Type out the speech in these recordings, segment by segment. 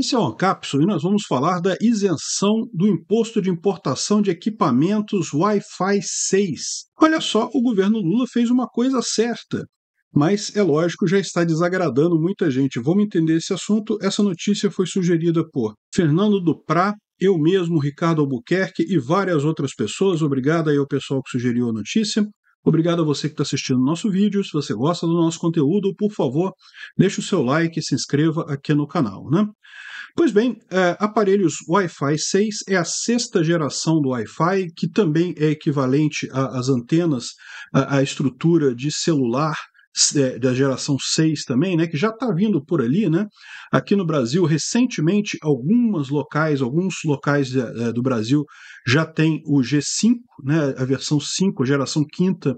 Esse é o cápsula e nós vamos falar da isenção do imposto de importação de equipamentos Wi-Fi 6. Olha só, o governo Lula fez uma coisa certa. Mas é lógico, já está desagradando muita gente. Vamos entender esse assunto. Essa notícia foi sugerida por Fernando Duprá, eu mesmo, Ricardo Albuquerque e várias outras pessoas. Obrigado aí ao pessoal que sugeriu a notícia. Obrigado a você que está assistindo nosso vídeo. Se você gosta do nosso conteúdo, por favor, deixe o seu like e se inscreva aqui no canal. Né? Pois bem, uh, aparelhos Wi-Fi 6 é a sexta geração do Wi-Fi, que também é equivalente às antenas, à estrutura de celular é, da geração 6 também, né, que já está vindo por ali, né? Aqui no Brasil, recentemente, algumas locais, alguns locais é, é do Brasil já tem o G5, né, a versão 5, geração quinta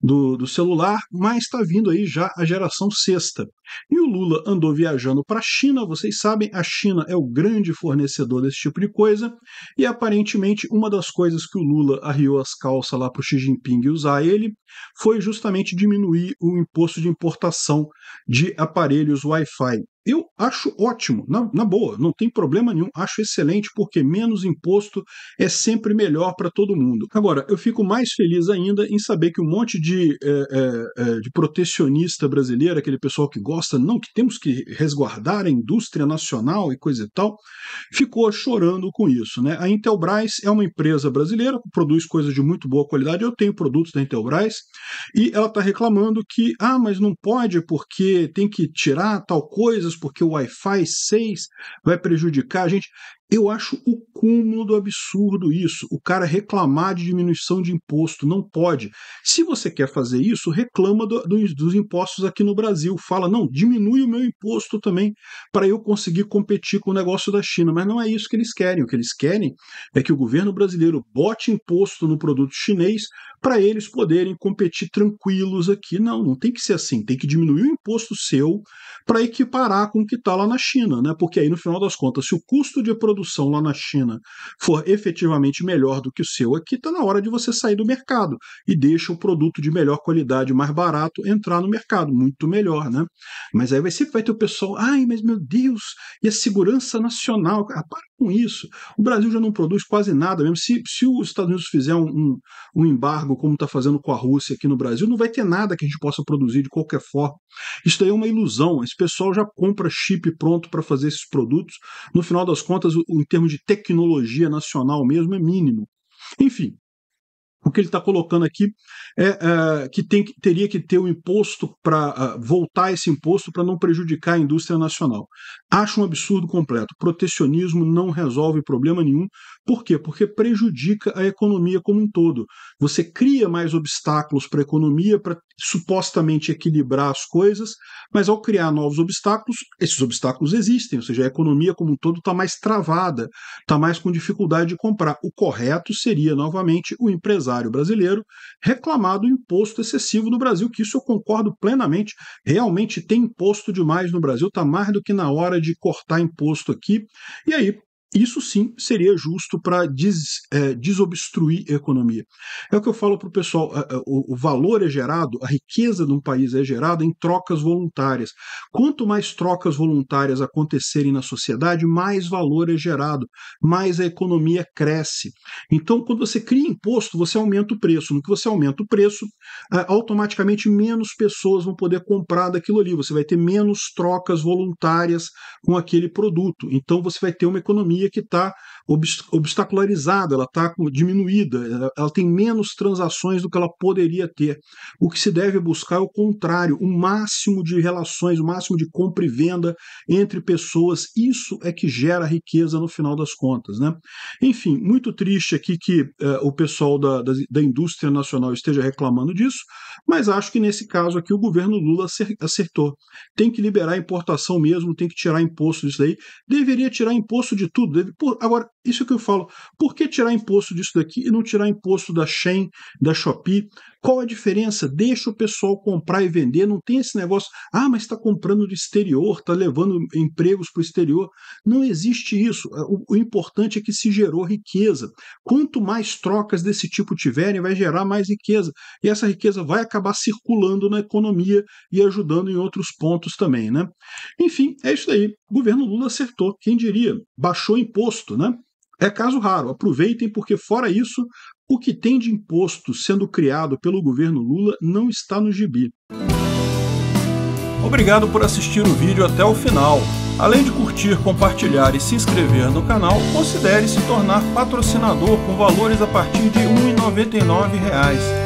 do, do celular, mas está vindo aí já a geração sexta. E o Lula andou viajando para a China, vocês sabem, a China é o grande fornecedor desse tipo de coisa, e aparentemente uma das coisas que o Lula arriou as calças lá para o Xi Jinping usar ele foi justamente diminuir o imposto imposto de importação de aparelhos Wi-Fi. Eu acho ótimo, na, na, boa, não tem problema nenhum, acho excelente, porque menos imposto é sempre melhor para todo mundo. Agora, eu fico mais feliz ainda em saber que um monte de, é, é, é, de protecionista brasileiro, aquele pessoal que gosta, não, que temos que resguardar a indústria nacional e coisa e tal, ficou chorando com isso. Né? A Intelbras é uma empresa brasileira, produz coisas de muito boa qualidade, eu tenho produtos da Intelbras, e ela está reclamando que, ah, mas não pode porque tem que tirar tal coisa porque o Wi-Fi 6 vai prejudicar a gente. Eu acho o cúmulo do absurdo isso. O cara reclamar de diminuição de imposto não pode. Se você quer fazer isso, reclama do, do, dos impostos aqui no Brasil. Fala, não, diminui o meu imposto também para eu conseguir competir com o negócio da China. Mas não é isso que eles querem. O que eles querem é que o governo brasileiro bote imposto no produto chinês para eles poderem competir tranquilos aqui. Não, não tem que ser assim. Tem que diminuir o imposto seu para equiparar com o que está lá na China, né? Porque aí no final das contas, se o custo de produção produção lá na China for efetivamente melhor do que o seu aqui, está na hora de você sair do mercado e deixa o produto de melhor qualidade, mais barato, entrar no mercado, muito melhor, né? Mas aí vai sempre vai ter o pessoal, ai, mas meu Deus, e a segurança nacional? Ah, para com isso. O Brasil já não produz quase nada mesmo. Se, se os Estados Unidos fizer um, um, um embargo, como está fazendo com a Rússia aqui no Brasil, não vai ter nada que a gente possa produzir de qualquer forma. Isso daí é uma ilusão. Esse pessoal já compra chip pronto para fazer esses produtos. No final das contas, o, em termos de tecnologia nacional mesmo, é mínimo. Enfim, o que ele está colocando aqui é, é que tem, teria que ter um imposto para uh, ah, voltar esse imposto para não prejudicar a indústria nacional. Acho um absurdo completo. Protecionismo não resolve problema nenhum. Por quê? Porque prejudica a economia como um todo. Você cria mais obstáculos para a economia para supostamente equilibrar as coisas, mas ao criar novos obstáculos, esses obstáculos existem, ou seja, a economia como um todo está mais travada, está mais com dificuldade de comprar. O correto seria, novamente, o empresário brasileiro reclamar do imposto excessivo no Brasil, que isso eu concordo plenamente. Realmente tem imposto demais no Brasil, está mais do que na hora de cortar imposto aqui. E aí, isso sim seria justo para des, é, desobstruir a economia. É o que eu falo para o pessoal: o, o valor é gerado, a riqueza de um país é gerada em trocas voluntárias. Quanto mais trocas voluntárias acontecerem na sociedade, mais valor é gerado, mais a economia cresce. Então, quando você cria imposto, você aumenta o preço. No que você aumenta o preço, automaticamente menos pessoas vão poder comprar daquilo ali. Você vai ter menos trocas voluntárias com aquele produto. Então, você vai ter uma economia economia que está obstacularizada, ela está diminuída, ela tem menos transações do que ela poderia ter. O que se deve buscar é o contrário, o máximo de relações, o máximo de compra e venda entre pessoas. Isso é que gera riqueza no final das contas. Né? Enfim, muito triste aqui que eh, o pessoal da, da, da indústria nacional esteja reclamando disso, mas acho que nesse caso aqui o governo Lula acertou. Tem que liberar a importação mesmo, tem que tirar imposto disso daí. Deveria tirar imposto de tudo dele. Por, agora, isso que eu falo. Por que tirar imposto disso daqui e não tirar imposto da Shen, da Shopee? Qual a diferença? Deixa o pessoal comprar e vender, não tem esse negócio. Ah, mas está comprando do exterior, está levando empregos para o exterior. Não existe isso. O, o, importante é que se gerou riqueza. Quanto mais trocas desse tipo tiverem, vai gerar mais riqueza. E essa riqueza vai acabar circulando na economia e ajudando em outros pontos também, né? Enfim, é isso aí. O governo Lula acertou. Quem diria? Baixou imposto, né? É caso raro, aproveitem, porque fora isso, o que tem de imposto sendo criado pelo governo Lula não está no gibi. Obrigado por assistir o vídeo até o final. Além de curtir, compartilhar e se inscrever no canal, considere se tornar patrocinador com valores a partir de R$ 1,99